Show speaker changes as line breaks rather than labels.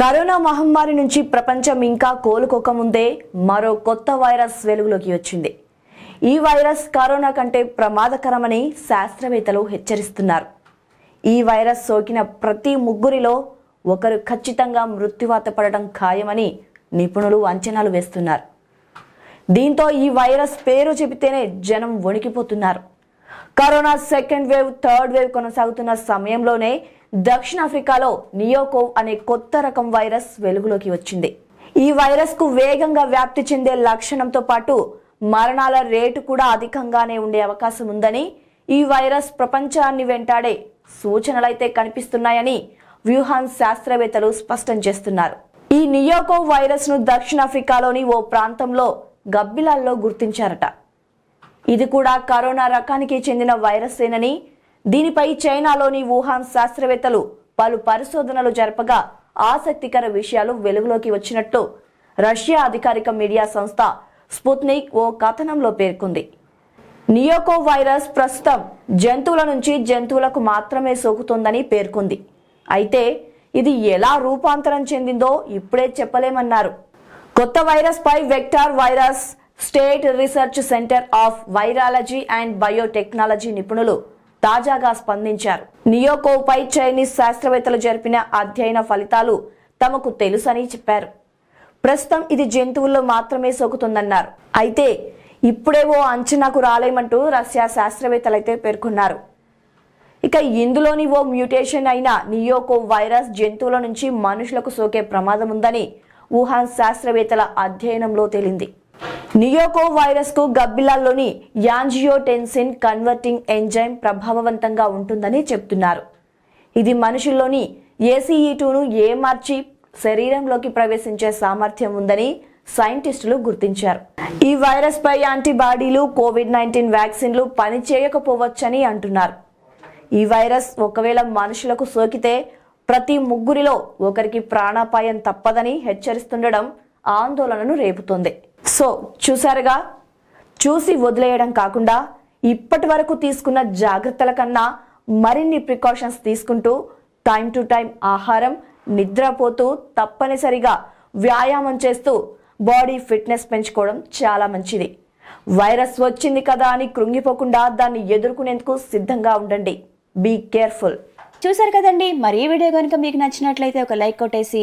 corona మహమ్మారి నుంచి ప్రపంచం ఇంకా కోలుకోకముందే మరో కొత్త వైరస్ వెలుగులోకి వచ్చింది ఈ వైరస్ కరోనా కంటే ప్రమాదకరమని శాస్త్రవేత్తలు హెచ్చరిస్తున్నారు ఈ వైరస్ సోకిన ప్రతి ముగ్గురిలో ఒకరు ఖచ్చితంగా మృత్యువాత పడటం ఖాయమని నిపుణులు అంచనాలు వేస్తున్నారు దీంతో ఈ వైరస్ పేరు చెబితేనే జనం వణికిపోతున్నారు corona second wave third wave కొనసాగుతున్న సమయంలోనే దక్షిణాఫ్రికాలో నియోకోవ్ అనే కొత్త రకం వైరస్ వెలుగులోకి వచ్చింది ఈ వైరస్ కు వేగంగా వ్యాప్తి చెందే లక్షణంతో పాటు మరణాల రేటు కూడా అధికంగానే ఉండే అవకాశం ఉందని ఈ వైరస్ ప్రపంచాన్ని వెంటాడే సూచనలైతే కనిపిస్తున్నాయని వ్యూహాన్ శాస్త్రవేత్తలు స్పష్టం చేస్తున్నారు ఈ నియోకో వైరస్ను దక్షిణాఫ్రికాలోని ఓ ప్రాంతంలో గబ్బిలాల్లో గుర్తించారట ఇది కూడా కరోనా రకానికి చెందిన వైరస్సేనని దీనిపై చైనాలోని వుహాన్ శాస్త్రవేత్తలు పలు పరిశోధనలు జరపగా ఆసక్తికర విషయాలు వెలుగులోకి వచ్చినట్టు రష్యా అధికారిక మీడియా సంస్థ స్పుత్నిక్ ఓ కథనంలో పేర్కొంది నియోకో వైరస్ ప్రస్తుతం జంతువుల నుంచి జంతువులకు మాత్రమే సోకుతుందని పేర్కొంది అయితే ఇది ఎలా రూపాంతరం చెందిందో ఇప్పుడే చెప్పలేమన్నారు కొత్త వైరస్ పై vector virus state research centre of virology and biotechnology నిపుణులు తాజాగా స్పందించారు నియోకోపై చైనీస్ శాస్త్రవేత్తలు జరిపిన అధ్యయన ఫలితాలు తమకు తెలుసని చెప్పారు ప్రస్తుతం ఇది జంతువుల్లో మాత్రమే సోకుతుందన్నారు అయితే ఇప్పుడేవో అంచనాకు రాలేమంటూ రష్యా శాస్త్రవేత్తలైతే పేర్కొన్నారు ఇక ఇందులోని ఓ మ్యూటేషన్ అయిన నియోకో వైరస్ జంతువుల నుంచి మనుషులకు సోకే ప్రమాదం ఉందని వుహాన్ శాస్త్రవేత్తల అధ్యయనంలో తేలింది నియోకో వైరస్ కు గబ్బిలాల్లోని యాంజియోటెన్సిన్ కన్వర్టింగ్ ఎంజైమ్ ప్రభావవంతంగా ఉంటుందని చెప్తున్నారు ఇది మనుషుల్లోని ఏసీఈ టూను ఏ మార్చి శరీరంలోకి ప్రవేశించే సామర్థ్యం ఉందని సైంటిస్టులు గుర్తించారు ఈ వైరస్ పై యాంటీబాడీలు కోవిడ్ నైన్టీన్ వ్యాక్సిన్లు పనిచేయకపోవచ్చని అంటున్నారు ఈ వైరస్ ఒకవేళ మనుషులకు సోకితే ప్రతి ముగ్గురిలో ఒకరికి ప్రాణాపాయం తప్పదని హెచ్చరిస్తుండడం ఆందోళనను రేపుతోంది సో చూసారుగా చూసి వదిలేయడం కాకుండా ఇప్పటి వరకు తీసుకున్న జాగ్రత్తల కన్నా మరిన్ని ప్రికాషన్స్ తీసుకుంటూ టైం టు టైం ఆహారం నిద్రపోతూ తప్పనిసరిగా వ్యాయామం చేస్తూ బాడీ ఫిట్నెస్ పెంచుకోవడం చాలా మంచిది వైరస్ వచ్చింది కదా అని కృంగిపోకుండా దాన్ని ఎదుర్కొనేందుకు సిద్ధంగా ఉండండి బీ కేర్ఫుల్ చూసారు కదండి మరీ వీడియో కనుక మీకు నచ్చినట్లయితే ఒక లైక్ కొట్టేసి